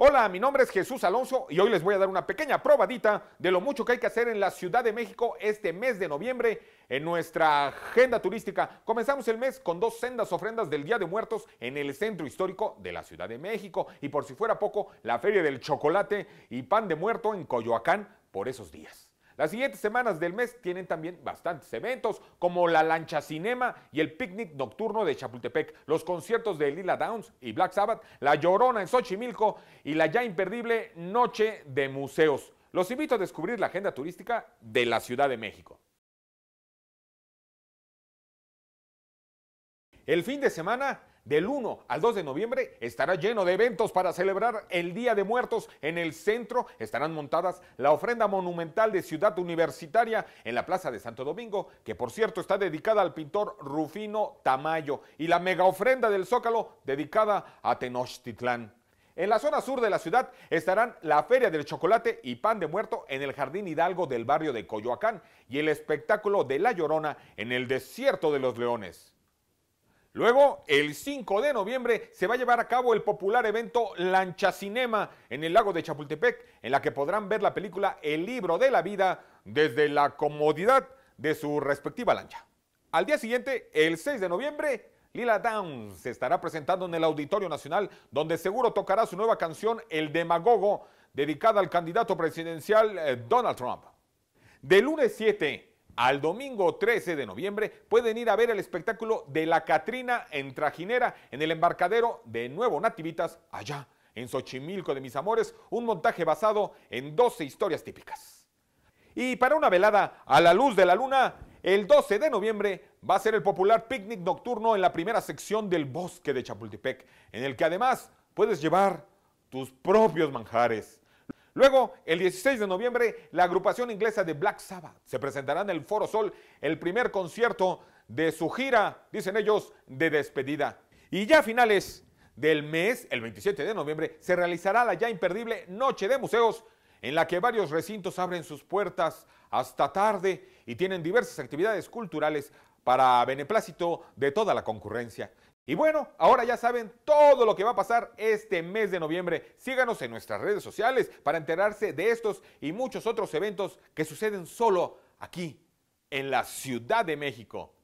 Hola, mi nombre es Jesús Alonso y hoy les voy a dar una pequeña probadita de lo mucho que hay que hacer en la Ciudad de México este mes de noviembre en nuestra agenda turística. Comenzamos el mes con dos sendas ofrendas del Día de Muertos en el centro histórico de la Ciudad de México y por si fuera poco, la Feria del Chocolate y Pan de Muerto en Coyoacán por esos días. Las siguientes semanas del mes tienen también bastantes eventos, como la lancha cinema y el picnic nocturno de Chapultepec, los conciertos de Lila Downs y Black Sabbath, La Llorona en Xochimilco y la ya imperdible Noche de Museos. Los invito a descubrir la agenda turística de la Ciudad de México. El fin de semana del 1 al 2 de noviembre estará lleno de eventos para celebrar el Día de Muertos. En el centro estarán montadas la ofrenda monumental de Ciudad Universitaria en la Plaza de Santo Domingo, que por cierto está dedicada al pintor Rufino Tamayo, y la mega ofrenda del Zócalo dedicada a Tenochtitlán. En la zona sur de la ciudad estarán la Feria del Chocolate y Pan de Muerto en el Jardín Hidalgo del barrio de Coyoacán y el espectáculo de La Llorona en el Desierto de los Leones. Luego, el 5 de noviembre se va a llevar a cabo el popular evento Lancha Cinema en el lago de Chapultepec, en la que podrán ver la película El libro de la vida desde la comodidad de su respectiva lancha. Al día siguiente, el 6 de noviembre, Lila Downs se estará presentando en el Auditorio Nacional, donde seguro tocará su nueva canción El Demagogo, dedicada al candidato presidencial eh, Donald Trump. De lunes 7 al domingo 13 de noviembre pueden ir a ver el espectáculo de la Catrina en Trajinera en el embarcadero de Nuevo Nativitas, allá en Xochimilco de mis amores, un montaje basado en 12 historias típicas. Y para una velada a la luz de la luna, el 12 de noviembre va a ser el popular picnic nocturno en la primera sección del bosque de Chapultepec, en el que además puedes llevar tus propios manjares. Luego, el 16 de noviembre, la agrupación inglesa de Black Sabbath se presentará en el Foro Sol, el primer concierto de su gira, dicen ellos, de despedida. Y ya a finales del mes, el 27 de noviembre, se realizará la ya imperdible Noche de Museos, en la que varios recintos abren sus puertas hasta tarde y tienen diversas actividades culturales para beneplácito de toda la concurrencia. Y bueno, ahora ya saben todo lo que va a pasar este mes de noviembre. Síganos en nuestras redes sociales para enterarse de estos y muchos otros eventos que suceden solo aquí, en la Ciudad de México.